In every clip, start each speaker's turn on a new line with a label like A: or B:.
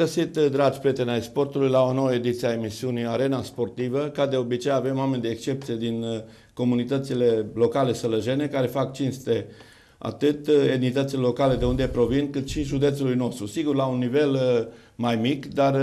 A: găsit, eh, dragi prieteni ai sportului, la o nouă ediție a emisiunii Arena Sportivă. Ca de obicei avem oameni de excepție din eh, comunitățile locale sălăjene care fac cinste atât eh, entitățile locale de unde provin, cât și județului nostru. Sigur, la un nivel mai mic, dar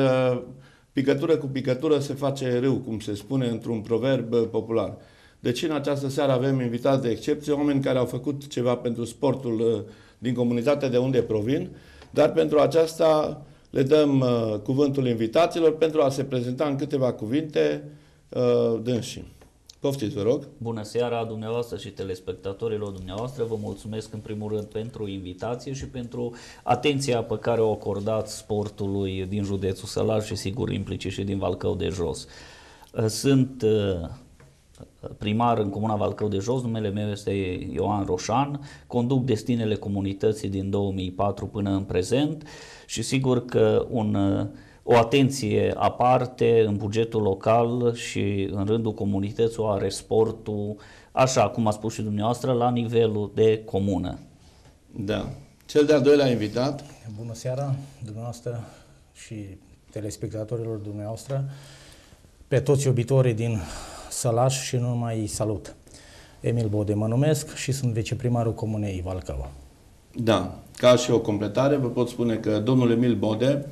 A: picătură cu picătură se face râu, cum se spune într-un proverb popular. Deci în această seară avem invitați de excepție, oameni care au făcut ceva pentru sportul din comunitatea de unde provin, dar pentru aceasta le dăm uh, cuvântul invitaților pentru a se prezenta în câteva cuvinte uh, dânsii. Poftiți, vă rog.
B: Bună seara dumneavoastră și telespectatorilor dumneavoastră. Vă mulțumesc în primul rând pentru invitație și pentru atenția pe care o acordați sportului din județul Sălaj și sigur implice și din Valcău de Jos. Uh, sunt uh, primar în Comuna Valcău de Jos, numele meu este Ioan Roșan, conduc destinele comunității din 2004 până în prezent și sigur că un, o atenție aparte în bugetul local și în rândul comunității o are sportul, așa cum a spus și dumneavoastră, la nivelul de comună. Da.
A: Cel de-al doilea invitat. Bună seara
C: dumneavoastră și telespectatorilor dumneavoastră, pe toți iubitorii din să și nu mai salut. Emil Bode mă numesc și sunt viceprimarul Comunei Valcău.
A: Da, ca și o completare, vă pot spune că domnul Emil Bode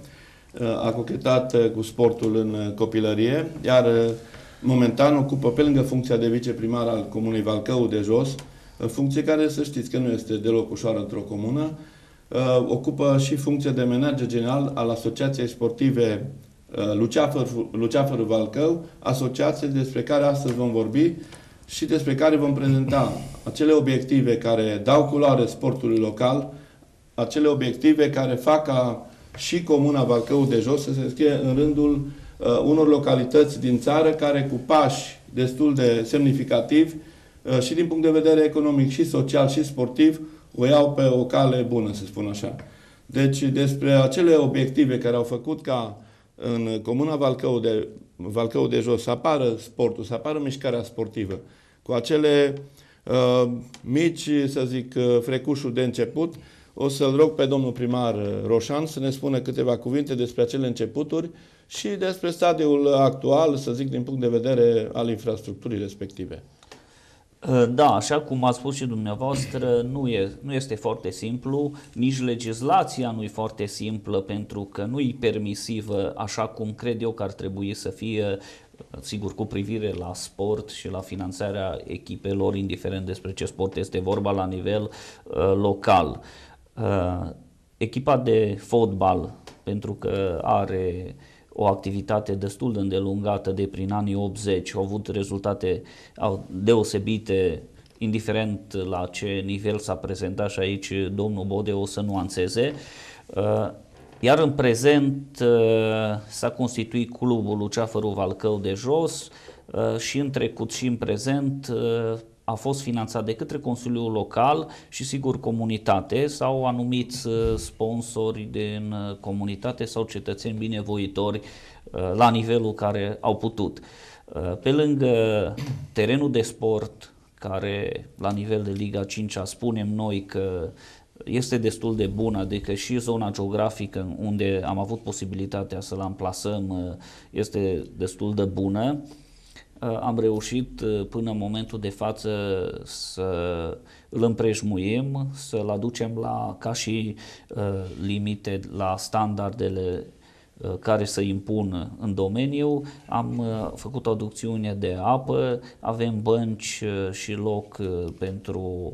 A: uh, a cochetat uh, cu sportul în uh, copilărie, iar momentan ocupă pe lângă funcția de viceprimar al Comunei Valcău de Jos, funcție care să știți că nu este deloc ușoară într-o comună, ocupă și funcția de manager general al Asociației Sportive Uh, Luceafăr, Valcău, asociație despre care astăzi vom vorbi și despre care vom prezenta acele obiective care dau culoare sportului local, acele obiective care fac ca și Comuna Valcău de Jos să se scrie în rândul uh, unor localități din țară care cu pași destul de semnificativ uh, și din punct de vedere economic și social și sportiv o iau pe o cale bună, să spun așa. Deci despre acele obiective care au făcut ca în comuna Valcău de, Valcău de Jos să apară sportul, să apară mișcarea sportivă. Cu acele uh, mici, să zic, uh, frecușuri de început, o să-l rog pe domnul primar uh, Roșan să ne spună câteva cuvinte despre acele începuturi și despre stadiul actual, să zic, din punct de vedere al infrastructurii respective.
B: Ă, da, așa
A: cum a spus și
B: dumneavoastră, nu, e, nu este foarte simplu, nici legislația nu e foarte simplă pentru că nu e permisivă așa cum cred eu că ar trebui să fie sigur cu privire la sport și la finanțarea echipelor, indiferent despre ce sport este vorba la nivel uh, local. Uh, echipa de fotbal, pentru că are uh, o activitate destul de îndelungată de prin anii 80, au avut rezultate deosebite indiferent la ce nivel s-a prezentat și aici domnul Bode o să nuanțeze. Uh, iar în prezent uh, s-a constituit clubul Luceafărul Valcău de Jos uh, și în trecut și în prezent a fost finanțat de către Consiliul Local și sigur comunitate sau anumiți uh, sponsori din uh, comunitate sau cetățeni binevoitori uh, la nivelul care au putut. Pe lângă terenul de sport, care la nivel de Liga 5 spunem noi că este destul de bună adică și zona geografică unde am avut posibilitatea să-l amplasăm este destul de bună. Uh, am reușit uh, până în momentul de față să îl împrejmuim, să-l aducem la, ca și uh, limite la standardele care să impun în domeniu. Am făcut o aducțiune de apă, avem bănci și loc pentru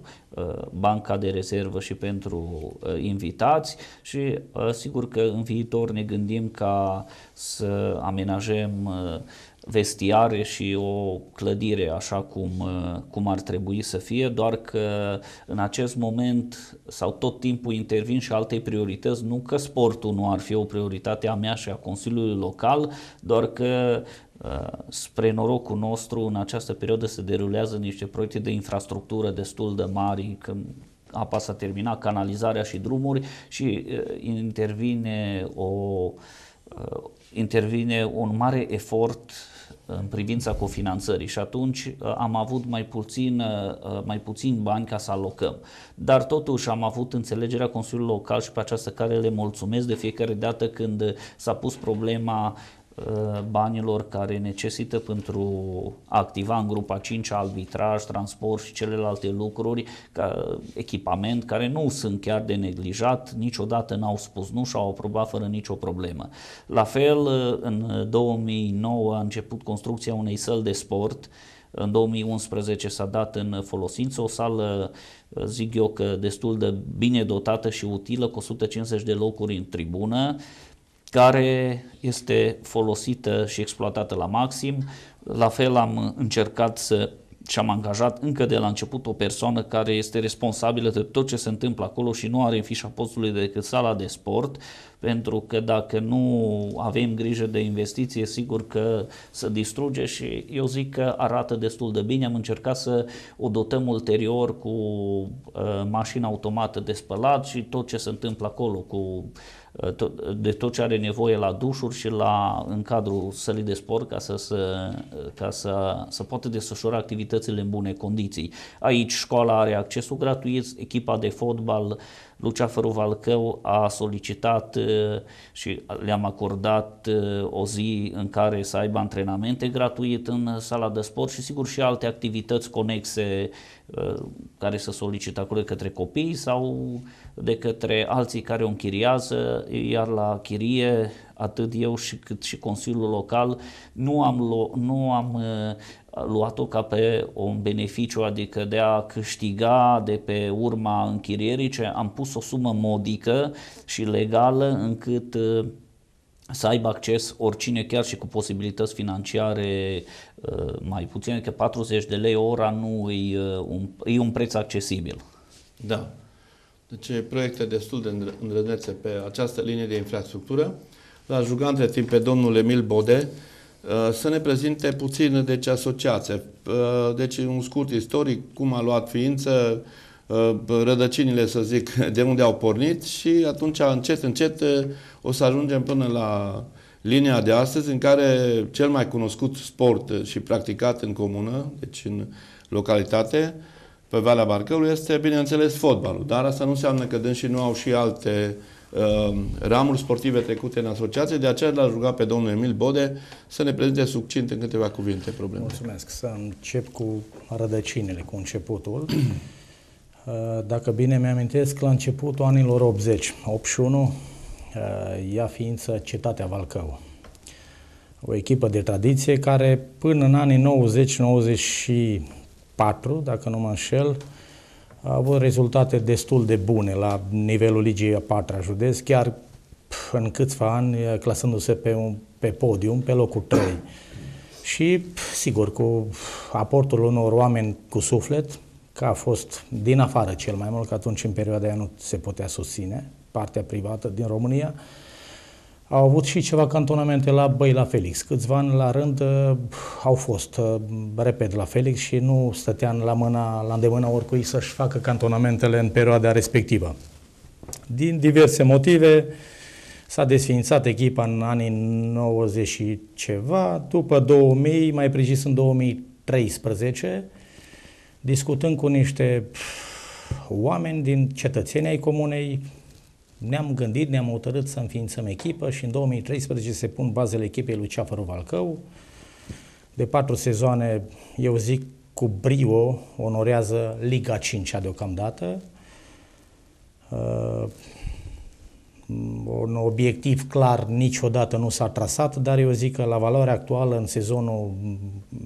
B: banca de rezervă și pentru invitați și sigur că în viitor ne gândim ca să amenajăm vestiare și o clădire așa cum, uh, cum ar trebui să fie, doar că în acest moment sau tot timpul intervin și alte priorități, nu că sportul nu ar fi o prioritate a mea și a Consiliului Local, doar că uh, spre norocul nostru în această perioadă se derulează niște proiecte de infrastructură destul de mari, că apa s-a terminat, canalizarea și drumuri și uh, intervine o intervine un mare efort în privința cofinanțării și atunci uh, am avut mai puțin, uh, uh, mai puțin bani ca să alocăm. Dar totuși am avut înțelegerea Consiliului Local și pe această care le mulțumesc de fiecare dată când s-a pus problema Uh, banilor care necesită pentru a activa în grupa 5 arbitraj, transport și celelalte lucruri, ca echipament care nu sunt chiar de neglijat, niciodată n-au spus nu și au aprobat fără nicio problemă. La fel, uh, în 2009 a început construcția unei săli de sport, în 2011 s-a dat în folosință o sală, uh, zic eu că destul de bine dotată și utilă, cu 150 de locuri în tribună, care este folosită și exploatată la maxim. La fel am încercat să și am angajat încă de la început o persoană care este responsabilă de tot ce se întâmplă acolo și nu are în fișa postului decât sala de sport, pentru că dacă nu avem grijă de investiție, sigur că se distruge și eu zic că arată destul de bine. Am încercat să o dotăm ulterior cu uh, mașina automată de spălat și tot ce se întâmplă acolo cu uh, Uh, de tot ce are nevoie la dușuri și la, în cadrul sălii de sport ca să, să, uh, ca să, să poată desfășura activitățile în bune condiții. Aici școala are accesul gratuit, echipa de fotbal Luceafăru Valcău a solicitat uh, și le-am acordat o zi în care să aibă antrenamente gratuit în sala de sport și sigur și alte activități conexe care să solicită acolo către copii sau de către alții care o închiriază, iar la chirie atât eu și cât și Consiliul Local nu am, nu am uh, luat-o ca pe un beneficiu, adică de a câștiga de pe urma închirierii, ce am pus o sumă modică și legală încât uh, să aibă acces oricine, chiar și cu posibilități financiare uh, mai puține, că 40 de lei ora nu e un, e un preț accesibil.
A: Da, deci proiecte destul de îndrănețe pe această linie de infrastructură. La aș între timp pe domnul Emil Bode uh, să ne prezinte puțin deci asociația, uh, deci un scurt istoric, cum a luat ființă, uh, rădăcinile, să zic, de unde au pornit și atunci încet, încet o să ajungem până la linia de astăzi în care cel mai cunoscut sport și practicat în comună, deci în localitate, pe Valea barcălui este, bineînțeles, fotbalul. Dar asta nu înseamnă că dânsii nu au și alte uh, ramuri sportive trecute în asociație, de aceea l-aș ruga pe domnul Emil Bode să ne prezinte succint în câteva cuvinte probleme.
C: Mulțumesc. Să încep cu rădăcinile, cu începutul. Uh, dacă bine mi-amintesc, la începutul anilor 80, 81, uh, ea ființă Cetatea Valcău o echipă de tradiție care până în anii 90 '90 și 4, dacă nu mă înșel, a avut rezultate destul de bune la nivelul ligii a patra județ, chiar în câțiva ani clasându-se pe, un, pe podium, pe locul 3. Și, sigur, cu aportul unor oameni cu suflet, că a fost din afară cel mai mult, că atunci în perioada aia nu se putea susține partea privată din România, uh, au avut și ceva cantonamente la Băi, la Felix. Câțiva ani la rând uh, au fost, uh, repet, la Felix și nu stăteam la, mâna, la îndemâna oricui să-și facă cantonamentele în perioada respectivă. Din diverse motive, S-a desfințat echipa în anii 90 și ceva, după 2000, mai precis în 2013, discutând cu niște oameni din cetățenii ai comunei, ne-am gândit, ne-am hotărât să înființăm echipă și în 2013 se pun bazele echipei lui Ceafăru Valcău. De patru sezoane, eu zic, cu brio onorează Liga 5 deocamdată. Uh, un obiectiv clar niciodată nu s-a trasat, dar eu zic că la valoarea actuală, în sezonul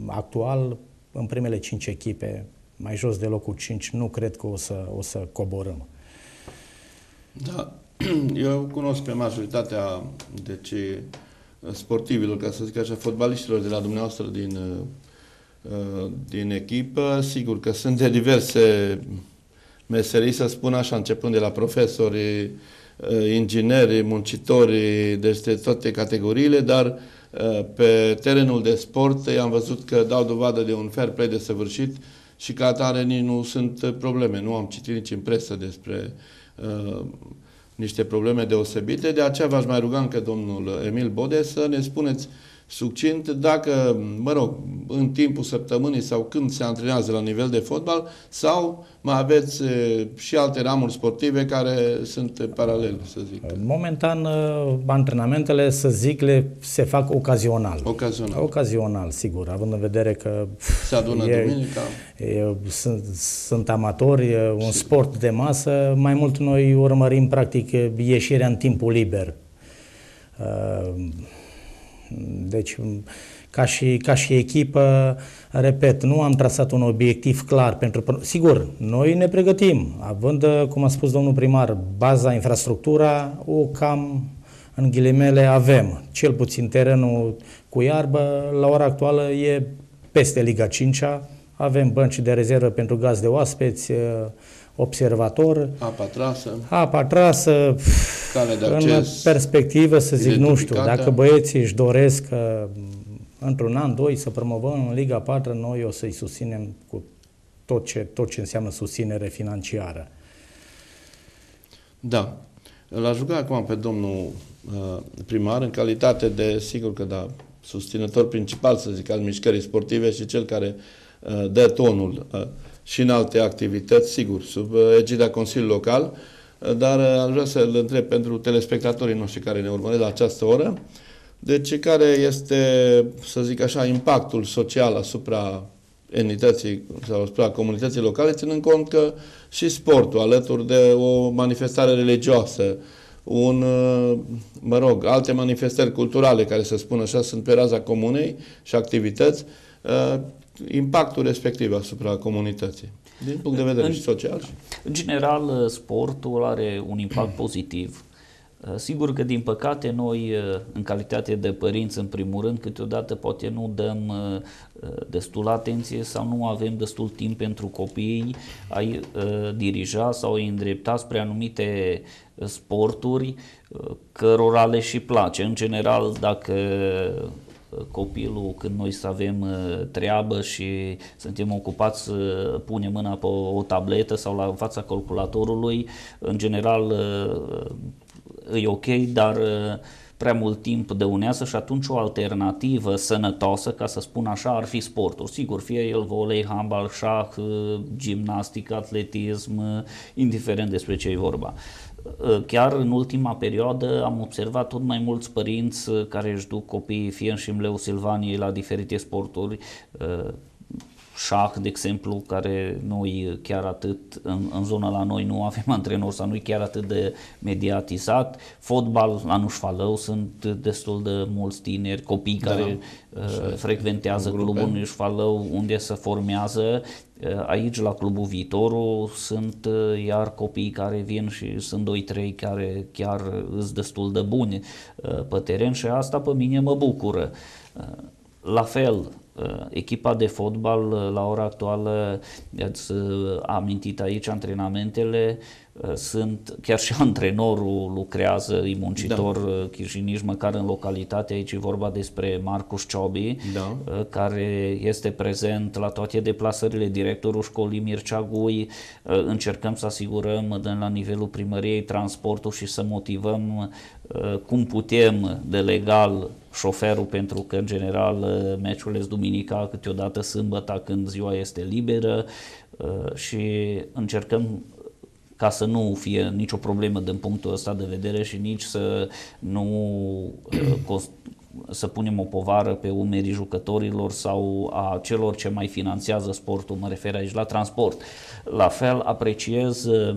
C: actual, în primele 5 echipe, mai jos de locul 5, nu cred că o să, o să coborâm.
A: Da, Eu cunosc pe majoritatea ce uh, sportivilor, ca să zic așa, fotbaliștilor de la dumneavoastră din, uh, uh, din echipă. Sigur că sunt de diverse meserii, să spun așa, începând de la profesori, ingineri, muncitori, deci de toate categoriile, dar pe terenul de sport am văzut că dau dovadă de un fair play desăvârșit și ca atare nici nu sunt probleme. Nu am citit nici în presă despre uh, niște probleme deosebite. De aceea v-aș mai ruga încă domnul Emil Bode să ne spuneți succint dacă, mă rog, în timpul săptămânii sau când se antrenează la nivel de fotbal sau mai aveți și alte ramuri sportive care sunt paralele, să zic. Momentan,
C: antrenamentele, să zic, le se fac ocazional. Ocazional. Ocazional, sigur, având în vedere că... Se adună e, duminica. E, sunt, sunt amatori, e un sigur. sport de masă. Mai mult noi urmărim, practic, ieșirea în timpul liber. Uh, deci, ca și, ca și echipă, repet, nu am trasat un obiectiv clar pentru... Sigur, noi ne pregătim, având, cum a spus domnul primar, baza, infrastructura, o cam în ghilimele avem. Cel puțin terenul cu iarbă, la ora actuală, e peste Liga 5 -a. Avem bănci de rezervă pentru gaz de oaspeți, observator. Apa trasă. Apa trasă. Cale de acces, în perspectivă, să zic, nu știu, dacă băieții își doresc că uh, într-un an, doi, să promovăm în Liga 4, noi o să-i susținem cu tot ce, tot ce înseamnă susținere financiară.
A: Da. l a jucat acum pe domnul uh, primar, în calitate de, sigur că da, susținător principal, să zic, al mișcării sportive și cel care uh, dă tonul și în alte activități, sigur, sub uh, egida Consiliului Local, uh, dar uh, aș vrea să l întreb pentru telespectatorii noștri care ne urmăresc la această oră, deci care este, să zic așa, impactul social asupra entității sau asupra comunității locale, ținând cont că și sportul, alături de o manifestare religioasă, un, mă rog, alte manifestări culturale, care să spun așa, sunt pe raza comunei și activități, impactul respectiv asupra comunității, din punct de vedere în, și social.
B: În general, uh, sportul are un impact pozitiv. Uh, sigur că, din păcate, noi, uh, în calitate de părinți, în primul rând, câteodată poate nu dăm destul atenție sau nu avem destul timp pentru copii a dirija sau a îndrepta spre anumite sporturi cărora le și place. În general, dacă copilul când noi să avem uh, treabă și suntem ocupați să uh, punem mâna pe o tabletă sau la fața calculatorului, în general uh, e ok, dar prea mult timp dăunează și atunci o alternativă sănătoasă, ca să spun așa, ar fi sportul. Sigur, fie el volei, handbal, șah, gimnastic, atletism, indiferent despre ce e vorba. Eh, chiar în ultima perioadă am observat tot mai mulți părinți eh, care își duc copiii fie în șimleu Silvaniei la diferite sporturi, eh, șah, de exemplu, care noi chiar atât, în, în zona la noi nu avem antrenor sau nu-i chiar atât de mediatizat, fotbal la Nușfalău sunt destul de mulți tineri, copii da, care da. Uh, frecventează clubul Nușfalău unde se formează, uh, Aici, la Clubul Viitorul, sunt uh, iar copii care vin și sunt 2-3 care chiar sunt destul de buni uh, pe teren și asta pe mine mă bucură. La fel, Uh, echipa de fotbal uh, la ora actuală, uh, ați amintit aici antrenamentele, Uh, sunt, chiar și antrenorul lucrează, e muncitor da. Uh, chijiniș, măcar în localitate, aici e vorba despre Marcus Ciobi, da. Uh, care este prezent la toate deplasările, directorul școlii Mircea Gui, încercăm să asigurăm de la nivelul primăriei transportul și să motivăm cum putem de legal șoferul pentru că în general meciurile sunt duminica, câteodată sâmbăta, când ziua este liberă și încercăm ca să nu fie nicio problemă din punctul ăsta de vedere și nici să nu uh, să punem o povară pe umerii jucătorilor sau a celor ce mai finanțează sportul, mă refer aici la transport. La fel apreciez uh,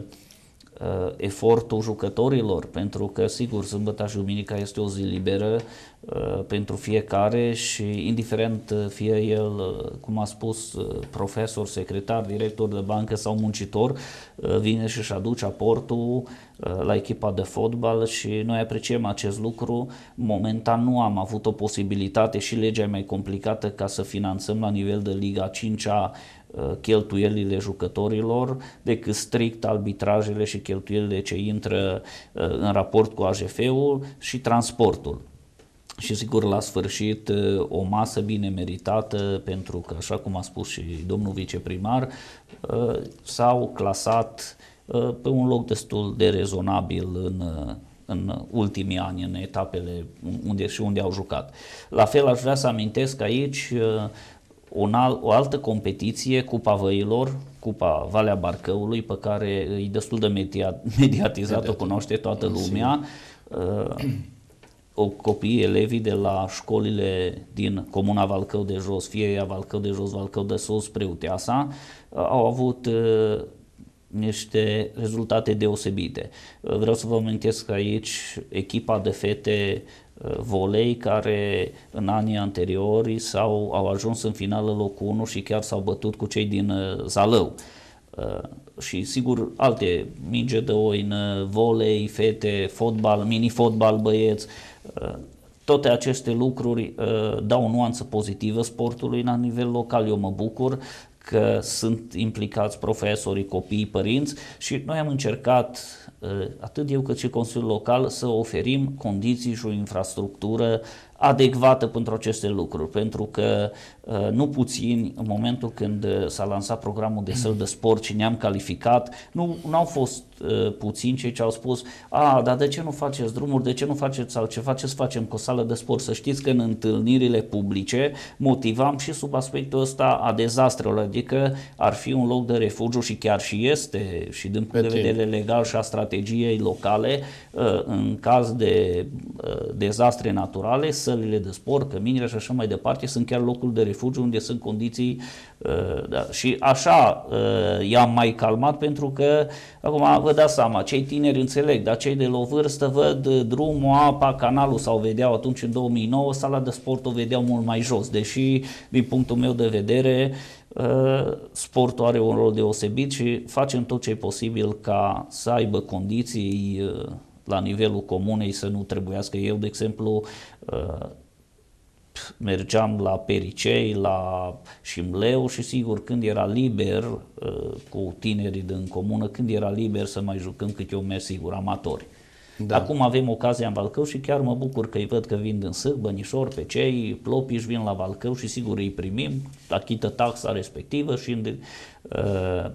B: uh, efortul jucătorilor, pentru că, sigur, sâmbătă și duminica este o zi liberă uh, pentru fiecare și, indiferent uh, fie el, uh, cum a spus, uh, profesor, secretar, director de bancă sau muncitor, uh, vine și își aduce aportul uh, la echipa de fotbal și noi apreciem acest lucru. Momentan nu am avut o posibilitate și legea e mai complicată ca să finanțăm la nivel de Liga 5-a uh, Uh, cheltuielile jucătorilor decât strict arbitrajele și cheltuielile ce intră uh, în raport cu agf ul și transportul. Și sigur, la sfârșit, uh, o masă bine meritată, pentru că, așa cum a spus și domnul viceprimar, s-au clasat pe un loc destul de rezonabil în, în ultimii ani, în etapele unde și unde au jucat. La fel aș vrea să amintesc aici un al, o altă competiție, Cupa Văilor, Cupa Valea Barcăului, pe care e destul de media, mediatizat, o cunoaște toată lumea. Uh, o, copiii, elevii de la școlile din Comuna Valcău de Jos, fie ea Valcău de Jos, Valcău de Sus, Preuteasa, uh, au avut uh, niște rezultate deosebite. Vreau să vă amintesc aici echipa de fete volei care în anii anteriori sau au ajuns în finală locul 1 și chiar s-au bătut cu cei din uh, Zalău. Uh, și sigur alte minge de oin, uh, volei, fete, fotbal, mini-fotbal băieți, toate aceste lucruri dau o nuanță pozitivă sportului la nivel local, eu mă bucur că sunt implicați profesorii, copii, părinți și noi am încercat Eh, atât eu cât și Consiliul Local, să oferim condiții și o infrastructură adecvată pentru aceste lucruri, pentru că uh, nu puțin, în momentul când uh, s-a lansat programul de săl de sport și ne-am calificat, nu au fost uh, puțini cei ce au spus a, dar de ce nu faceți drumuri, de ce nu faceți altceva, ce să facem cu o sală de sport? Să știți că în întâlnirile publice motivam și sub aspectul ăsta a dezastrelor, adică ar fi un loc de refugiu și chiar și este și din punct de vedere legal și a strategiei locale uh, în caz de uh, dezastre naturale să sălile de sport, căminile și așa mai departe, sunt chiar locul de refugiu unde sunt condiții uh, da. și așa uh, i-am mai calmat pentru că acum vă dați seama, cei tineri înțeleg, dar cei de la vârstă văd uh, drumul, apa, canalul sau vedeau atunci în 2009, sala de sport o vedeau mult mai jos, deși din punctul meu de vedere uh, sportul are un rol deosebit și facem tot ce e posibil ca să aibă condiții uh, la nivelul comunei să nu trebuiască. Eu, de exemplu, uh, mergeam la Pericei, la Șimleu și sigur când era liber uh, cu tinerii din comună, când era liber să mai jucăm câte o mers sigur amatori. Da. Acum avem ocazia în Valcău și chiar mă bucur că îi văd că vin din Sâc, Bănișor, pe cei, Plopiș vin la Valcău și sigur îi primim, achită taxa respectivă și uh,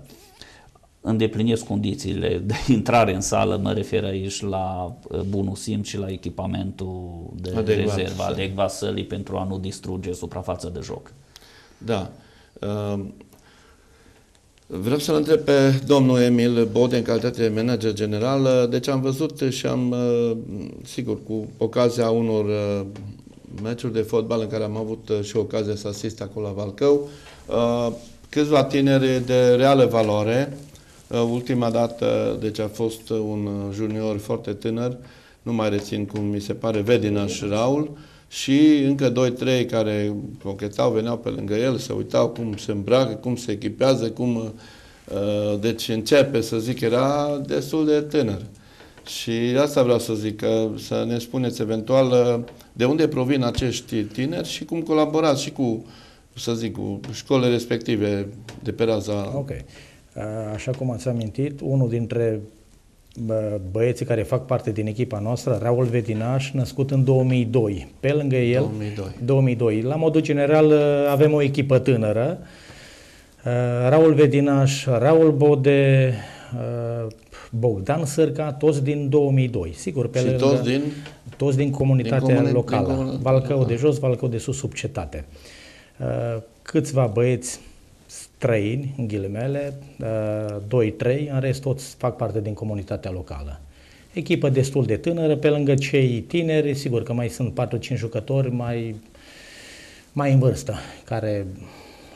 B: îndeplinesc condițiile de intrare în sală, mă refer aici la uh, bunul simț și la echipamentul de adecvat, rezervă, adecvat sălii pentru a nu distruge suprafața de joc.
A: Da. Uh, vreau să-l întreb pe domnul Emil Bode, în calitate de manager general. Deci am văzut și am, sigur, cu ocazia unor meciuri de fotbal în care am avut și ocazia să asist acolo la Valcău, câțiva tineri de reală valoare, Uh, ultima dată, deci a fost uh, un uh, junior foarte tânăr, nu mai rețin cum mi se pare, și Raul, și încă 2-3 care cochetau, veneau pe lângă el, se uitau cum se îmbracă, cum se echipează, cum... Deci începe, să zic, era destul de tânăr. Și asta vreau să zic, că să ne spuneți eventual de unde provin acești tineri și cum colaborați și cu, să zic, cu școlile respective de pe raza...
C: Okay. Eh, așa cum ați amintit, unul dintre băieții care fac parte din echipa noastră, Raul Vedinaș, născut în 2002. Pe lângă el, 2002. 2002. La modul general, eh, avem o echipă tânără. Eh, Raul Vedinaș, Raul Bode, Bogdan Sârca, toți din 2002. Sigur, pe și lângă, toți din? Toți din comunitatea din comuni- locală. Din comuni- Valcău da. de jos, Valcău de sus, cetate. Câțiva băieți străini, în ghilimele, 2-3, uh, în rest toți fac parte din comunitatea locală. Echipă destul de tânără, pe lângă cei tineri, sigur că mai sunt 4-5 jucători mai, mai în vârstă care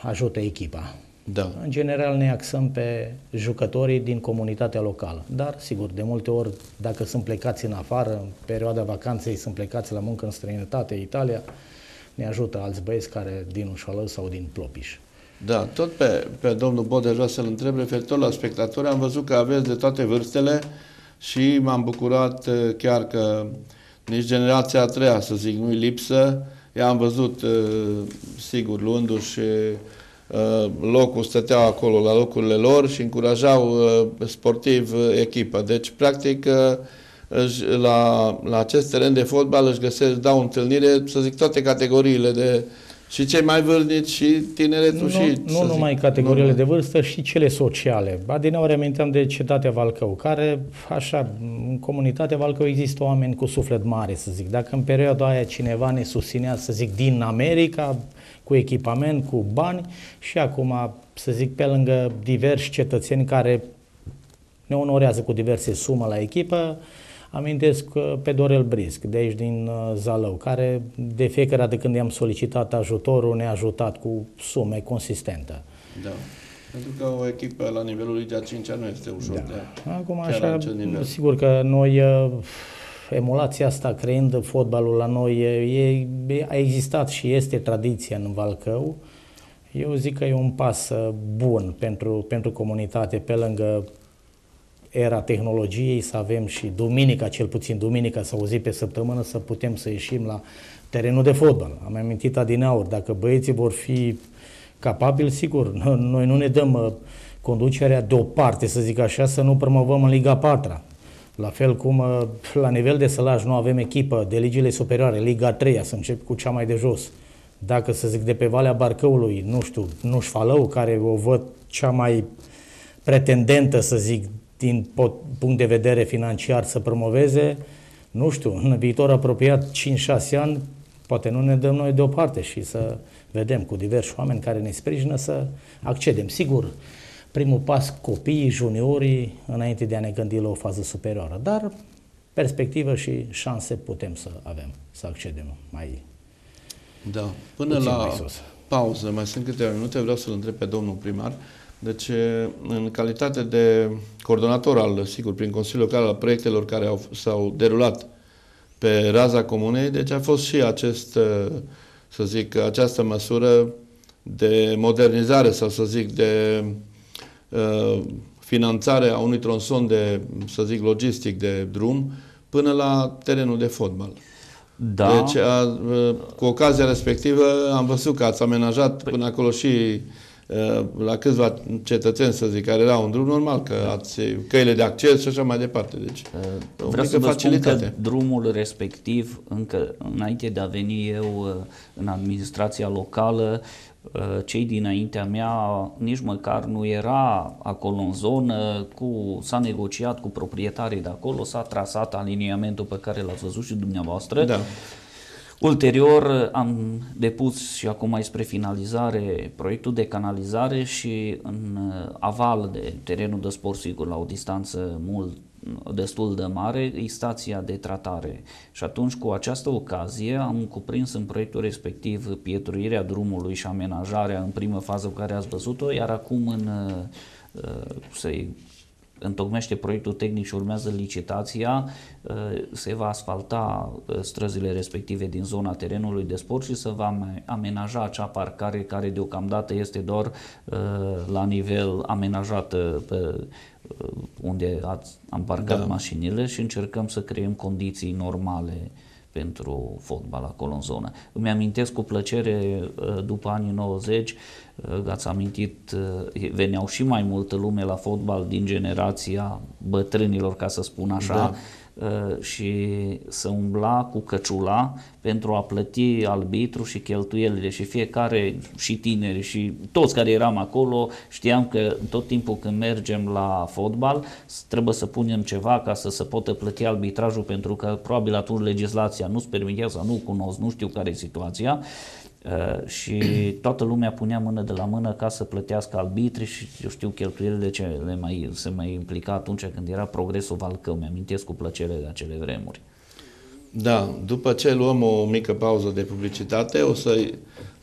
C: ajută echipa. Da. În general ne axăm pe jucătorii din comunitatea locală, dar sigur, de multe ori dacă sunt plecați în afară, în perioada vacanței sunt plecați la muncă în străinătate, Italia, ne ajută alți băieți care din Ușoală sau din Plopiș.
A: Da, tot pe, pe domnul Bode vreau să-l întreb referitor la spectatori. Am văzut că aveți de toate vârstele și m-am bucurat eh, chiar că nici generația a treia, să zic, nu-i lipsă. I-am văzut, eh, sigur, luându-și eh, locul, stăteau acolo la locurile lor și încurajau sportiv echipa. Deci, practic, la, la acest teren de fotbal își găsesc, dau întâlnire, să zic, toate categoriile de și cei mai vârstnici și tineretul nu, și... Nu numai
C: zic. categoriile nu, de vârstă, și cele sociale. Adineori aminteam de cetatea Valcău, care, așa, în comunitatea Valcău există oameni cu suflet mare, să zic. Dacă în perioada aia cineva ne susținea, să zic, din America, cu echipament, cu bani, și acum, să zic, pe lângă diversi cetățeni care ne onorează cu diverse sume la echipă, Amintesc uh, pe Dorel Brisc, de aici din uh, Zalău, care de fiecare dată când i-am solicitat ajutorul ne-a ajutat cu sume consistente.
A: Da. Pentru că o echipă la nivelul Ligii a 5 nu este ușor da. de Acum așa,
C: sigur că noi uh, emulația asta creând fotbalul la noi e, e, a existat și este tradiție în Valcău. Eu zic că e un pas bun pentru, pentru comunitate, pe lângă era tehnologiei, să avem și duminica, cel puțin duminica sau o zi pe săptămână, să putem să ieșim la terenul de fotbal. Am amintit adineauri, dacă băieții vor fi capabili, sigur, noi nu ne dăm uh, conducerea deoparte, să zic așa, să nu promovăm în Liga 4 la fel cum uh, la nivel de sălaj nu avem echipă de ligile superioare, Liga 3 să încep cu cea mai de jos. Dacă să zic de pe Valea Barcăului, nu știu, nu Falău, care o văd cea mai pretendentă, să zic, din punct de vedere financiar să promoveze, nu știu, în viitor apropiat 5-6 ani, poate nu ne dăm noi deoparte și să vedem cu diversi oameni care ne sprijină să accedem. Sigur, primul pas copiii, juniorii, înainte de a ne gândi la o fază superioară, dar perspectivă și șanse putem să avem, să accedem mai
A: Da, până la mai sus. pauză, mai sunt câteva minute, vreau să-l întreb pe domnul primar, deci, în calitate de coordonator al, sigur, prin Consiliul Local al proiectelor care au, s-au derulat pe raza comunei, deci a fost și acest, uh, să zic, această măsură de modernizare sau să zic de uh, finanțare a unui tronson de, să zic, logistic de drum până la terenul de fotbal. Da. Deci, a, uh, cu ocazia respectivă, am văzut că ați amenajat păi- până acolo și Eh, la câțiva cetățeni, să zic, care erau în drum, normal că ați căile de acces și așa mai departe. Deci, eh, Vreau să vă facilitate. spun că
B: drumul respectiv, încă înainte de a veni eu eh, în administrația locală, cei dinaintea mea nici măcar nu era acolo în zonă, cu, s-a negociat cu proprietarii de acolo, s-a trasat aliniamentul pe care l-ați văzut și dumneavoastră. Da. Ulterior am depus și acum mai spre finalizare proiectul de canalizare și în uh, aval de terenul de sport sigur la o distanță mult destul de mare, e stația de tratare. Și atunci, cu această ocazie, am cuprins în proiectul respectiv pietruirea drumului și amenajarea în primă fază cu care ați văzut-o, iar acum în uh, uh, să întocmește proiectul tehnic și urmează licitația, uh, se va asfalta uh, străzile respective din zona terenului de sport și se va amenaja acea parcare care deocamdată este doar uh, la nivel amenajată pe unde am parcat da. mașinile și încercăm să creăm condiții normale pentru fotbal acolo în zonă. Îmi amintesc cu plăcere uh, după anii 90, uh, ați amintit, uh, veneau și mai multă lume la fotbal din generația bătrânilor, ca să spun așa, da Uh, și să umbla cu căciula pentru a plăti arbitru și cheltuielile și fiecare și tineri și toți care eram acolo știam că tot timpul când mergem la fotbal trebuie să punem ceva ca să se poată plăti arbitrajul pentru că probabil atunci legislația nu-ți permitea să nu cunosc, nu știu care e situația Uh, și toată lumea punea mână de la mână ca să plătească arbitri și eu știu cheltuielile ce le mai, se mai implica atunci
A: când era progresul Valcău, mi-amintesc cu plăcere de acele vremuri. Da, după ce luăm o mică pauză de publicitate, o să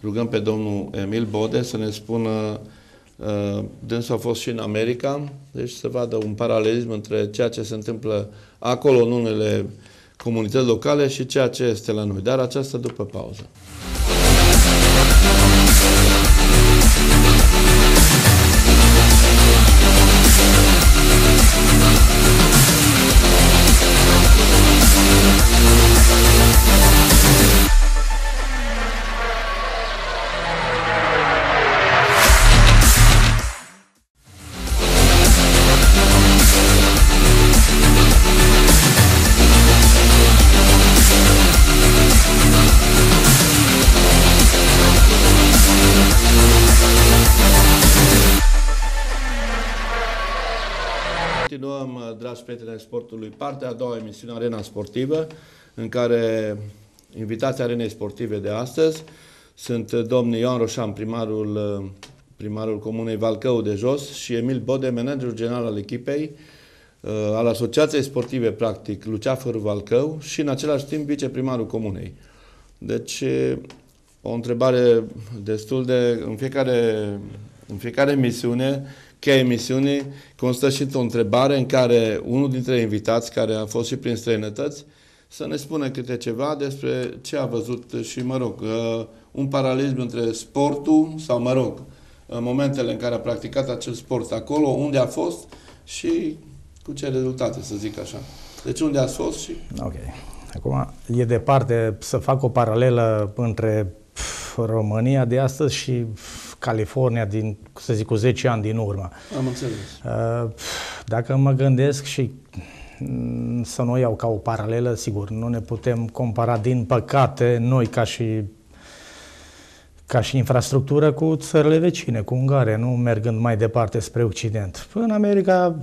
A: rugăm pe domnul Emil Bode să ne spună uh, dânsul a fost și în America, deci să vadă un paralelism între ceea ce se întâmplă acolo în unele comunități locale și ceea ce este la noi. Dar aceasta după pauză. dragi prieteni ai sportului, partea a doua emisiune Arena Sportivă, în care invitații Arenei Sportive de astăzi sunt domnul Ioan Roșan, primarul, primarul Comunei Valcău de Jos și Emil Bode, managerul general al echipei, uh, al Asociației Sportive, practic, Luceafăr Valcău și, în același timp, viceprimarul Comunei. Deci, o întrebare destul de... În fiecare, în fiecare misiune, Cheia emisiunii constă și într-o întrebare în care unul dintre invitați, care a fost și prin străinătăți, să ne spună câte ceva despre ce a văzut și, mă rog, uh, un paralelism între sportul sau, mă rog, uh, momentele în care a practicat acel sport acolo, unde a fost și cu ce rezultate, să zic așa. Deci unde a fost și...
C: Ok. Acum, e departe să fac o paralelă între România de astăzi și California, din, să zic, cu 10 ani din urmă. Am înțeles. Uh, dacă mă gândesc și mm, să nu iau ca o paralelă, sigur, nu ne putem compara, din păcate, noi ca și ca și infrastructură cu țările vecine, cu Ungaria, nu mergând mai departe spre Occident. În America,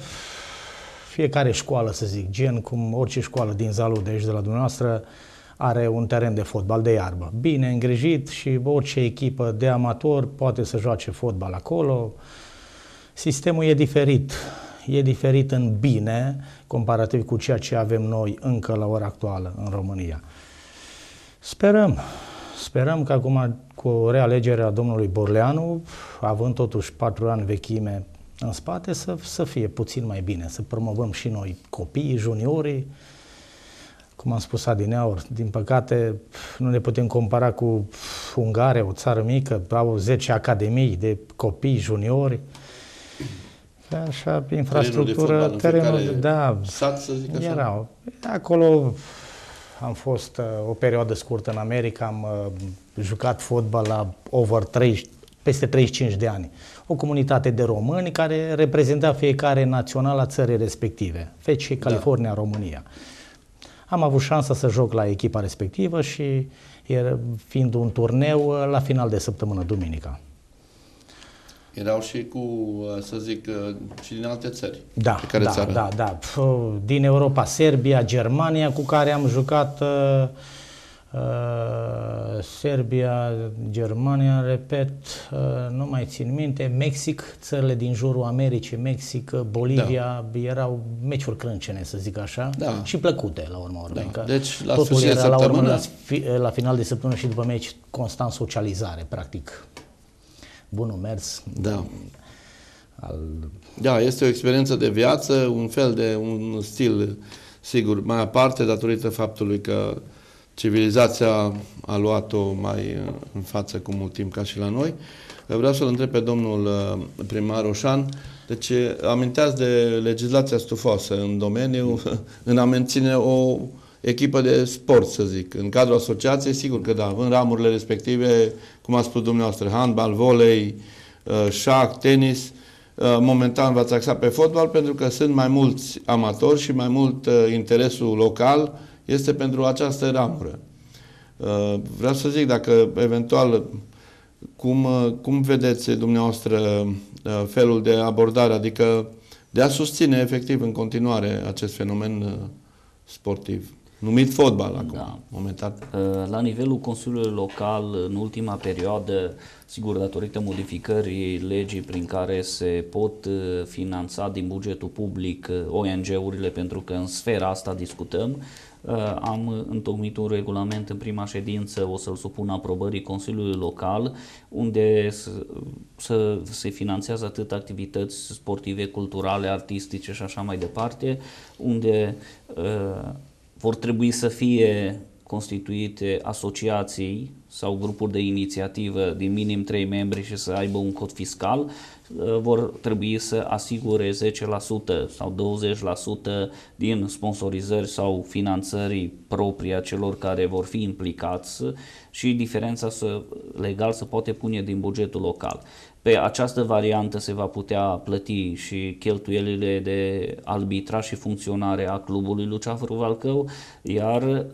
C: fiecare școală, să zic, gen cum orice școală din de aici de la dumneavoastră, uh, are un teren de fotbal de iarbă, bine îngrijit și orice echipă de amator poate să joace fotbal acolo. Sistemul e diferit, e diferit în bine comparativ cu ceea ce avem noi încă la ora actuală în România. Sperăm, sperăm că acum cu realegerea domnului Borleanu, având totuși patru ani vechime în spate, să, să fie puțin mai bine, să promovăm și noi copiii, juniorii, cum am spus adineaur, din păcate nu ne putem compara cu Ungaria, o țară mică, au 10 academii de copii juniori, da, așa, infrastructură, terenul, terenul da, sat, să zic așa. erau. Acolo am fost uh, o perioadă scurtă în America, am uh, jucat fotbal la over 30, peste 35 de ani. O comunitate de români care reprezenta fiecare național a țării respective. Fece, da. California, da. România am avut șansa să joc la echipa respectivă și fiind un turneu uh, la final de săptămână, duminica.
A: Erau și cu, uh, să zic, uh, și din alte țări.
C: Da, care da, țară? da, da. Din Europa, Serbia, Germania, cu care am jucat uh, Uh, Serbia, Germania, repet, uh, nu mai țin minte, Mexic, țările din jurul Americii, Mexic, uh, Bolivia, da. erau meciuri crâncene, să zic așa, da. și plăcute la urmă urmei. Da. Deci, la totul era la, urmă, la, la final de săptămână și după meci, constant socializare, practic. Bunul
A: mers. Da al... Da, este o experiență de viață, un fel de, un stil, sigur, mai aparte datorită faptului că civilizația a luat-o mai uh, în față cu mult timp ca și la noi. Vreau să-l întreb pe domnul uh, primar Oșan, deci aminteați de legislația stufoasă în domeniu, în a menține o echipă de sport, să zic. În cadrul asociației, sigur că da, în ramurile respective, cum a spus dumneavoastră, handbal, volei, uh, șac, tenis, momentan v-ați axat pe fotbal pentru că sunt mai mulți amatori și mai mult interesul local este pentru această ramură. Uh, vreau să zic dacă eventual cum, uh, cum vedeți dumneavoastră uh, felul de abordare, adică de a susține efectiv în continuare acest fenomen sportiv, numit fotbal acum, da. momentan.
B: La nivelul Consiliului Local, în ultima perioadă, sigur, datorită modificării legii prin care se pot finanța din bugetul public ONG-urile, pentru că în sfera asta discutăm, Uh, am întocmit un regulament în prima ședință, o să-l supun aprobării Consiliului Local, unde să, se finanțează atât activități sportive, culturale, artistice și așa mai departe, unde uh, vor trebui să fie constituite asociații sau grupuri de inițiativă de minim 3 membri și să aibă un cod fiscal, uh, vor trebui să asigure 10% sau 20% din sponsorizări sau finanțării proprii a celor care vor fi implicați și diferența să, legal să poate pune din bugetul local. Pe această variantă se va putea plăti și cheltuielile de arbitra și funcționare a clubului Luceafru Valcău, iar uh,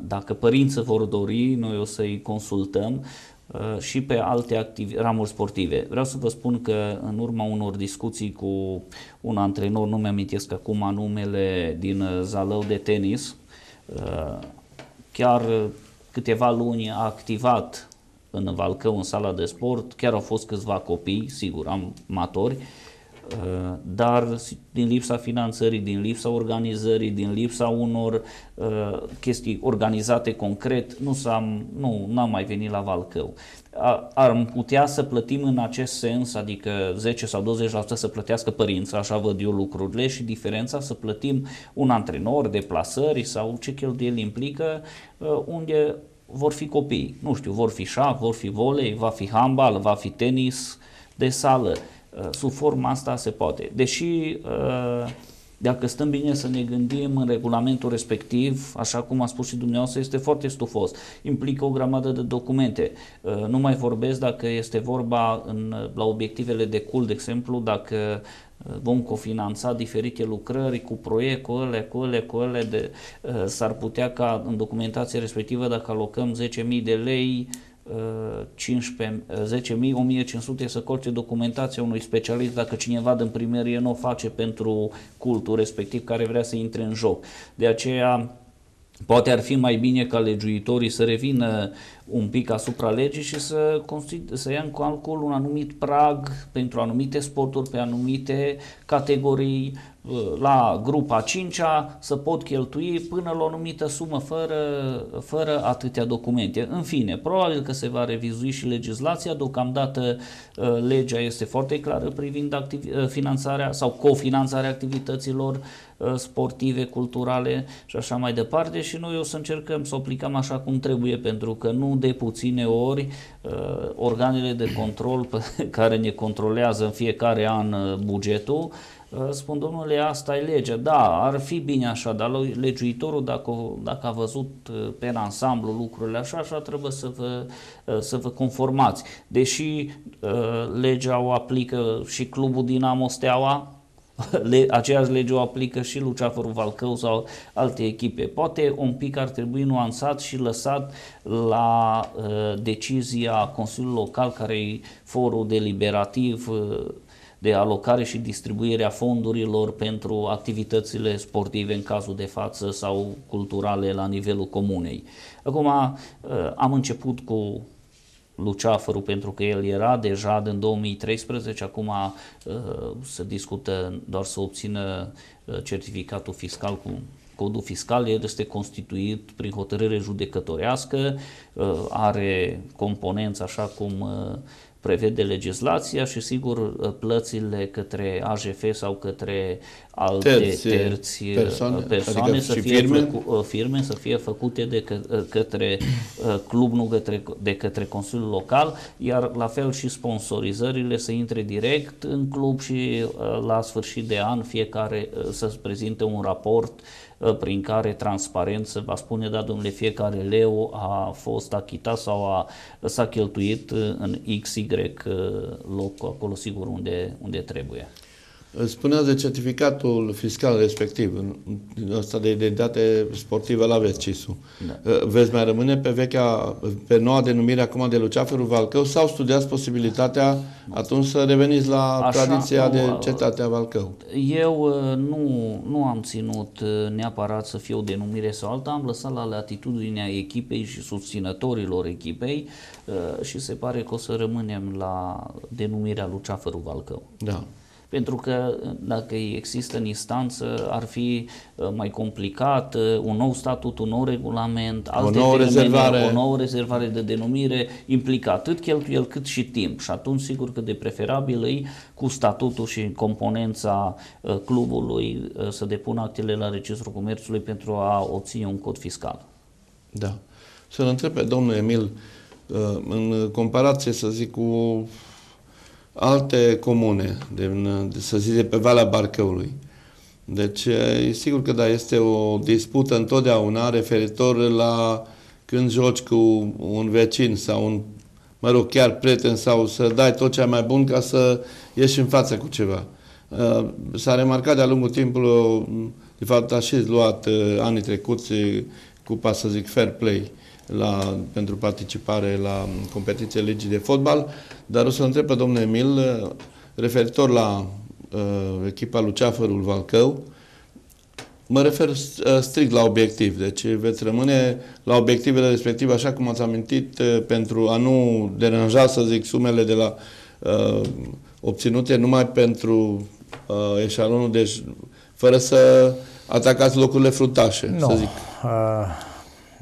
B: dacă părinții vor dori, noi o să-i consultăm consultăm uh, și pe alte activi, ramuri sportive. Vreau să vă spun că în urma unor discuții cu un antrenor, nu mi-amintesc acum numele, din uh, Zalău de tenis, uh, chiar câteva luni a activat în Valcău, în sala de sport, chiar au fost câțiva copii, sigur, amatori, Eh, dar din lipsa finanțării, din lipsa organizării, din lipsa unor eh, chestii organizate concret, nu, am nu am mai venit la Valcău. Ar putea să plătim în acest sens, adică 10 sau 20% să plătească părinții, așa văd eu lucrurile, și diferența să plătim un antrenor, deplasări sau ce cheltuieli implică, eh, unde vor fi copii. Nu știu, vor fi șah, vor fi volei, va fi handbal, va fi tenis de sală. Uh, Uh, sub forma asta se poate. Deși uh, dacă stăm bine să ne gândim în regulamentul respectiv, așa cum a spus și dumneavoastră, este foarte stufos. Implică o grămadă de documente. Uh, nu mai vorbesc dacă este vorba în, la obiectivele de cul, de exemplu, dacă vom cofinanța diferite lucrări cu proiect, cu ele, cu ele, cu ele, de, s-ar putea ca în documentație respectivă, dacă alocăm 10.000 de lei, 10.000, 1.500 să colce documentația unui specialist dacă cineva din primărie nu o face pentru cultul respectiv care vrea să intre în joc. De aceea Poate ar fi mai bine ca legiuitorii să revină un pic asupra legii și să, să ia în calcul un anumit prag pentru anumite sporturi, pe anumite categorii, uh, la grupa 5 -a, să pot cheltui până la o anumită sumă fără, fără atâtea documente. În fine, probabil că se va revizui și legislația, deocamdată uh, legea este foarte clară privind uh, finanțarea sau cofinanțarea activităților sportive, culturale și așa mai departe și noi o să încercăm să o aplicăm așa cum trebuie pentru că nu de puține ori uh, organele de control pe care ne controlează în fiecare an uh, bugetul uh, spun, domnule, asta e legea. Da, ar fi bine așa, dar legiuitorul, dacă, dacă a văzut pe ansamblu lucrurile așa, așa trebuie să vă, să vă conformați. Deși legea o aplică și clubul Dinamo Steaua, le, aceeași lege o aplică și Luceafărul Valcău sau alte echipe. Poate un pic ar trebui nuanțat și lăsat la uh, decizia Consiliului Local, care e forul deliberativ uh, de alocare și distribuirea fondurilor pentru activitățile sportive în cazul de față sau culturale la nivelul comunei. Acum, uh, am început cu Luceafăru pentru că el era deja din 2013, acum uh, se discută doar să obțină uh, certificatul fiscal cu codul fiscal, el este constituit prin hotărâre judecătorească, uh, are componenți așa cum prevede legislația și sigur uh, plățile către AJF sau către alte terți, terți uh, persoane, persoane adică să fie firme. Făcu, uh, firme să fie făcute de că, către club, nu către, de către Consiliul Local, iar la fel și sponsorizările să intre direct în club și la sfârșit de an fiecare să prezinte un raport uh, prin care se va spune, da, domnule, fiecare leu a fost achitat sau a, s-a cheltuit în XY loc,
A: acolo sigur
B: unde, unde trebuie
A: spuneați de certificatul fiscal respectiv, ăsta de identitate sportivă la aveți, CISU. Da. Uh, Veți mai rămâne pe vechea, pe noua denumire acum de Luceafărul Valcău sau studiați posibilitatea atunci să reveniți la Așa, tradiția nu, de uh, cetatea Valcău?
B: Eu uh, nu, nu am ținut neapărat să fie o denumire sau alta, am lăsat la latitudinea echipei și susținătorilor echipei și se pare că o să rămânem la denumirea Luceafărul Valcău. Da pentru că uh, dacă există în instanță ar fi uh, mai complicat, uh, un nou statut, un nou regulament, alte o nouă, rezervare. o nouă rezervare de denumire implică atât cheltuiel cât și timp și atunci sigur că de preferabil e cu statutul și componența clubului să depună actele la Registrul Comerțului pentru a obține un cod fiscal.
A: Da. Să-l întreb pe domnul Emil, în comparație, să zic, cu alte comune, de, să zic de pe Valea Barcăului. Deci, e sigur că da, este o dispută întotdeauna referitor la când joci cu un vecin sau un, mă rog, chiar prieten sau să dai tot ce mai bun ca să ieși în față cu ceva. S-a remarcat de-a lungul timpului, de fapt a și luat anii trecuți cupa, să zic, fair play la, pentru participare la competiția legii de fotbal, dar o să întreb pe domnul Emil, uh, referitor la uh, echipa lui Ceafărul Valcău, mă refer uh, strict la obiectiv, deci veți rămâne la obiectivele respective, așa cum ați amintit, uh, pentru a nu deranja, să zic, sumele de la uh, obținute numai pentru uh, eșalonul, deci fără să atacați locurile fruntașe, no. să zic.
C: Uh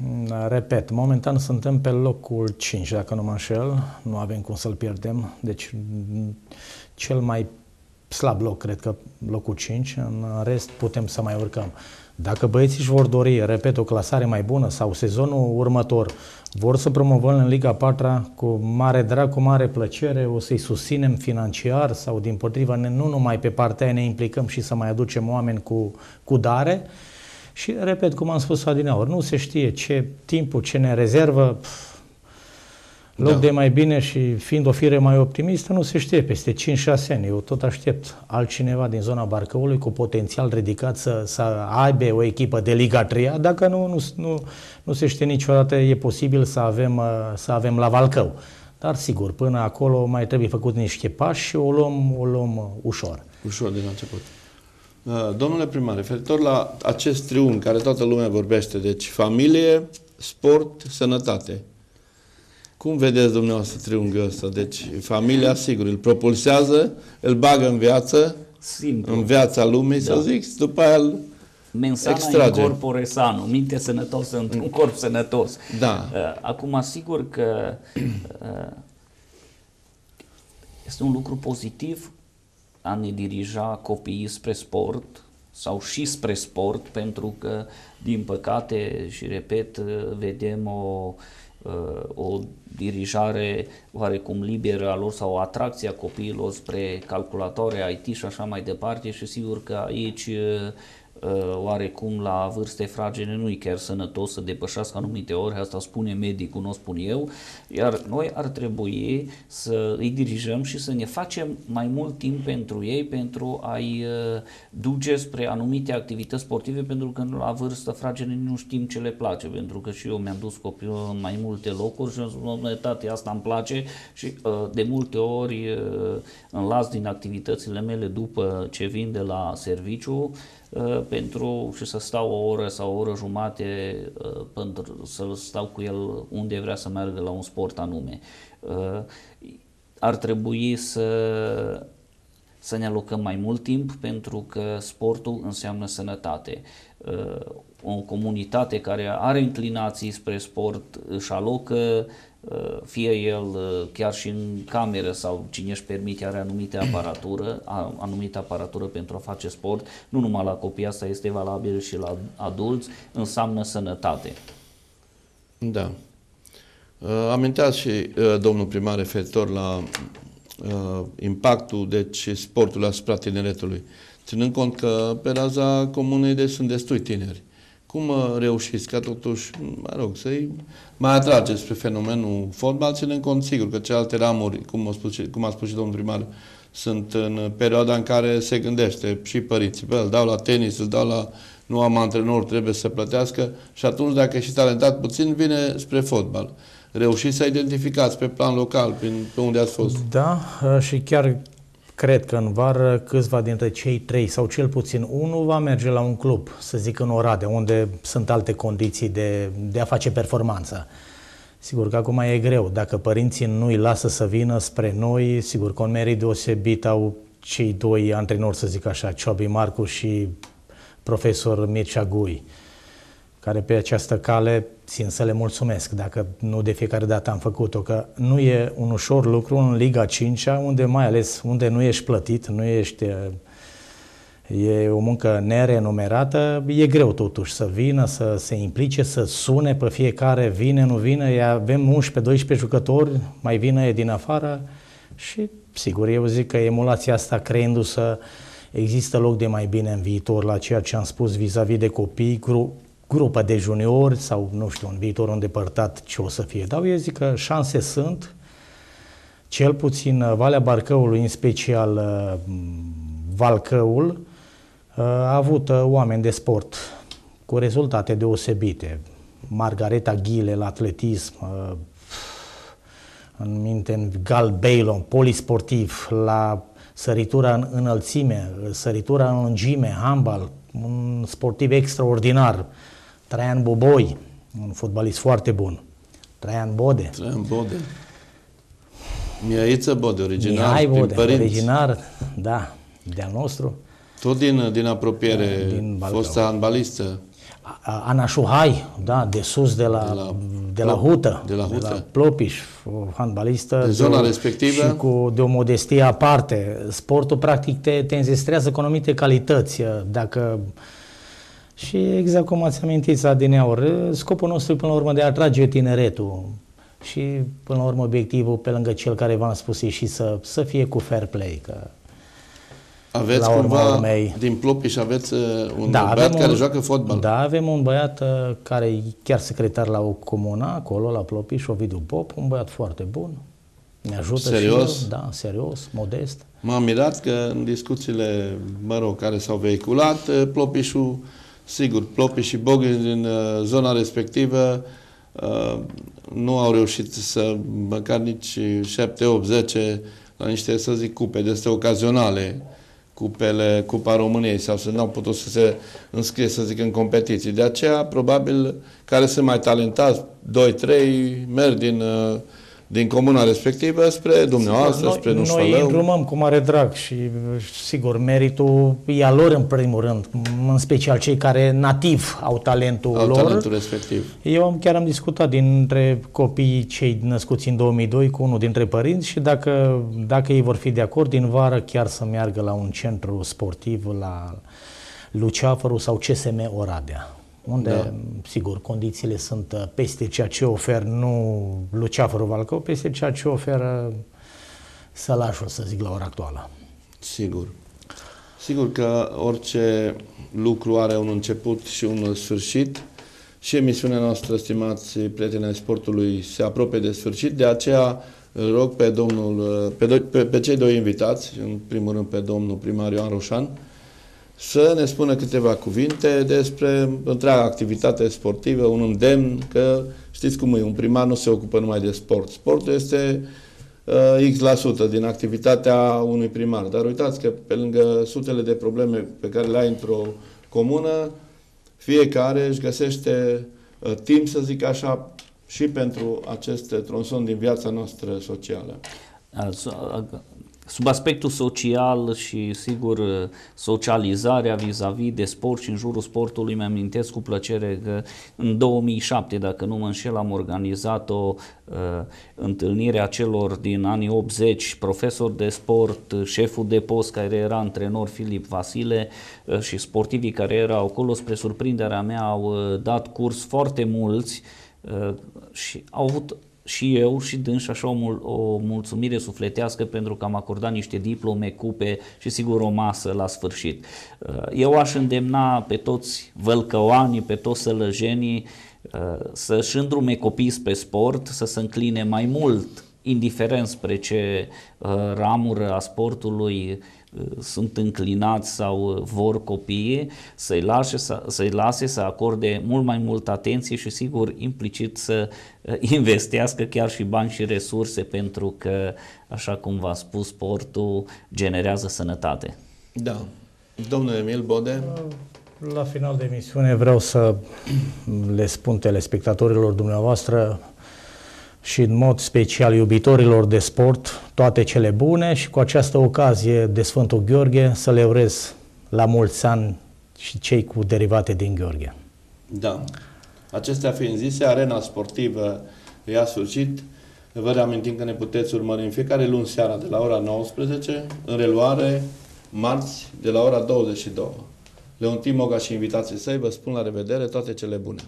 C: Mm, repet, momentan suntem pe locul 5, dacă nu mă înșel, nu avem cum să-l pierdem, deci mm, cel mai slab loc, cred că locul 5, în rest putem să mai urcăm. Dacă băieții își vor dori, repet, o clasare mai bună sau sezonul următor, vor să promovăm în Liga 4 cu mare drag, cu mare plăcere, o să-i susținem financiar sau din potriva, nu numai pe partea aia ne implicăm și să mai aducem oameni cu, cu dare, și, repet, cum am spus adineaori, nu se știe ce timpul, ce ne rezervă, pf, loc da. de mai bine și fiind o fire mai optimistă, nu se știe peste 5-6 ani. Eu tot aștept altcineva din zona Barcăului cu potențial ridicat să, să aibă o echipă de Liga 3 dacă nu, nu, nu, nu se știe niciodată, e posibil să avem, uh, să avem la Valcău. Dar sigur, până acolo mai trebuie făcut niște pași și o luăm, o luăm uh, ușor. Ușor din început.
A: Uh, domnule primar, referitor la acest triunghi care toată lumea vorbește, deci familie, sport, sănătate. Cum vedeți dumneavoastră triunghiul ăsta? Deci familia, sigur, îl propulsează, îl bagă în viață, Simplu. în viața lumii, da. să zic, după aia îl Mensana extrage. în
B: corpore sano, minte sănătoasă într-un mm. corp sănătos. Da. Uh, acum, sigur că uh, este un lucru pozitiv a ne dirija copiii spre sport sau și spre sport, pentru că, din păcate, și repet, vedem o, o dirijare oarecum liberă a lor sau atracția copiilor spre calculatoare IT și așa mai departe și sigur că aici Uh, oarecum la vârste fragile nu e chiar sănătos să depășească anumite ore, asta spune medicul, nu o spun eu, iar noi ar trebui să îi dirijăm și să ne facem mai mult timp pentru ei, pentru a-i uh, duce spre anumite activități sportive, pentru că la vârstă fragile nu știm ce le place, pentru că și eu mi-am dus copilul în mai multe locuri și am spus, tate, asta îmi place și uh, de multe ori în las din activitățile mele după ce vin de la serviciu, Uh, pentru și să stau o oră sau o oră jumate uh, pentru să stau cu el unde vrea să meargă la un sport anume. Uh, ar trebui să să ne alocăm mai mult timp pentru că sportul înseamnă sănătate. Uh, o comunitate care are inclinații spre sport își alocă uh, fie el uh, chiar și în cameră sau cine își permite are anumite aparatură, anumită aparatură pentru a face sport, nu numai la copii, asta este valabil și la adulți, înseamnă sănătate.
A: Da. Amintea și domnul primar referitor la uh, impactul deci, sportului asupra tineretului. Ținând cont că pe raza comunei de sunt destui tineri. Cum uh, reușiți ca totuși, mă rog, să-i mai atrageți spre fenomenul fotbal, ținând cont sigur că celelalte ramuri, cum a spus, cum a spus și domnul primar, sunt în perioada în care se gândește și părinții, bă, îl dau la tenis, îl dau la nu am antrenor, trebuie să plătească și atunci dacă ești și talentat puțin, vine spre fotbal reușiți să identificați pe plan local, prin, pe unde ați fost. Da,
C: uh, și chiar cred că în vară câțiva dintre cei trei sau cel puțin unul va merge la un club, să zic în Oradea, unde sunt alte condiții de, de a face performanță. Sigur că acum e greu. Dacă părinții nu îi lasă să vină spre noi, sigur că un merit deosebit au cei doi antrenori, să zic așa, Ciobi Marcu și profesor Mircea Gui. Uh, care pe această cale țin să le mulțumesc, dacă nu de fiecare dată am făcut-o, că nu e un ușor lucru în Liga 5 unde mai ales unde nu ești plătit, nu ești e o muncă nerenumerată, e greu totuși să vină, să se implice, să sune pe fiecare, vine, nu vine, avem 11-12 jucători, mai vine din afară și sigur, eu zic că emulația asta creindu să există loc de mai bine în viitor la ceea ce am spus vis-a-vis de copii, gru- grupă de juniori sau, nu știu, în viitor îndepărtat ce o să fie. Dar eu zic că șanse sunt, cel puțin uh, Valea Barcăului, în special uh, Valcăul, uh, a avut oameni de sport cu rezultate deosebite. Margareta Ghile la atletism, în minte, în Gal Bailon, polisportiv, la săritura în înălțime, săritura în lungime, handbal, un sportiv extraordinar. Traian Boboi, un fotbalist foarte bun. Traian Bode. Traian Bode.
A: Miaiță Bode, original. Mihai Bode, părinți. original,
C: da, de-al nostru.
A: Tot din, din apropiere, da, din Balcău. fostă handbalistă.
C: Ana Șuhai, da, de sus, de la, de la, de la Hută, de la, Hută. De la Plopiș, o handbalistă. De zona de, respectivă. Și cu, de o modestie aparte. Sportul, practic, te, te înzestrează cu anumite calități. Dacă uh, și exact cum ați amintit adineaur, scopul nostru până la urmă de a atrage tineretul și până la urmă obiectivul pe lângă cel care v-am spus e și să, să fie cu fair play,
A: că aveți la cumva, urmei. din Plopiș aveți uh, un da, băiat un, care joacă
C: fotbal. Da, avem un băiat uh, care e chiar secretar la o comună, acolo, la Plopiș, Ovidiu Pop, un băiat foarte bun. Ne ajută serios? și el, da, serios, modest.
A: M-am mirat că în discuțiile, mă rog, care s-au vehiculat, uh, Plopișul Sigur, Plopi și Bogin din uh, zona respectivă uh, nu au reușit să, măcar nici 7, 8, 10, la niște, să zic, cupe destul ocazionale, cupele, Cupa României, sau să n-au putut să se înscrie, să zic, în competiții. De aceea, probabil, care sunt mai talentați, 2-3, merg din uh, din comuna respectivă spre dumneavoastră, noi, spre Nușfălău. Noi îndrumăm
C: cu mare drag și, sigur, meritul e al lor în primul rând, în special cei care nativ au talentul au lor. talentul respectiv. Eu am, chiar am discutat dintre copiii cei născuți în 2002 cu unul dintre părinți și dacă, dacă ei vor fi de acord, din vară chiar să meargă la un centru sportiv, la Luceafărul sau CSM Oradea unde, da. sigur, condițiile sunt uh, peste ceea ce ofer, nu Luceafărul Valcău, peste ceea ce oferă Sălașul, să zic, la ora actuală.
A: Sigur. Sigur că orice lucru are un început și un sfârșit și emisiunea noastră, stimați prieteni ai sportului, se apropie de sfârșit, de aceea îl rog pe, domnul, pe, do- pe, pe cei doi invitați, în primul rând pe domnul primar Ioan Roșan, să ne spună câteva cuvinte despre întreaga activitate sportivă, un îndemn că știți cum e, un primar nu se ocupă numai de sport. Sportul este uh, X% din activitatea unui primar. Dar uitați că pe lângă sutele de probleme pe care le ai într-o comună, fiecare își găsește uh, timp, să zic așa, și pentru acest tronson din viața noastră socială. Sub aspectul
B: social și, sigur, socializarea vis-a-vis -vis de sport și în jurul sportului, mi amintesc cu plăcere că în 2007, dacă nu mă înșel, am organizat o uh, întâlnire a celor din anii 80, profesor de sport, șeful de post care era antrenor Filip Vasile uh, și sportivii care erau acolo, spre surprinderea mea, au uh, dat curs foarte mulți uh, și au avut și eu și dâns așa o, mul- o mulțumire sufletească pentru că am acordat niște diplome, cupe și sigur o masă la sfârșit. Uh, eu aș îndemna pe toți vălcăoanii, pe toți sălăjenii uh, să-și îndrume copiii spre sport, să se încline mai mult indiferent spre ce uh, ramură a sportului Uh, sunt înclinați sau uh, vor copiii să-i lase, să, să lase să acorde mult mai mult atenție și sigur implicit să uh, investească chiar și bani și resurse pentru că, așa cum v-a spus, sportul generează sănătate.
A: Da. Domnul Emil Bode. La final de emisiune vreau
C: să le spun telespectatorilor dumneavoastră și în mod special iubitorilor de sport toate cele bune și cu această ocazie de Sfântul Gheorghe să le urez la mulți ani și cei cu derivate
A: din Gheorghe. Da. Acestea fiind zise, arena sportivă e a sfârșit. Vă reamintim că ne puteți urmări în fiecare luni seara de la ora 19, în reluare marți de la ora 22. Leontim Moga și invitații săi vă spun la revedere, toate cele bune!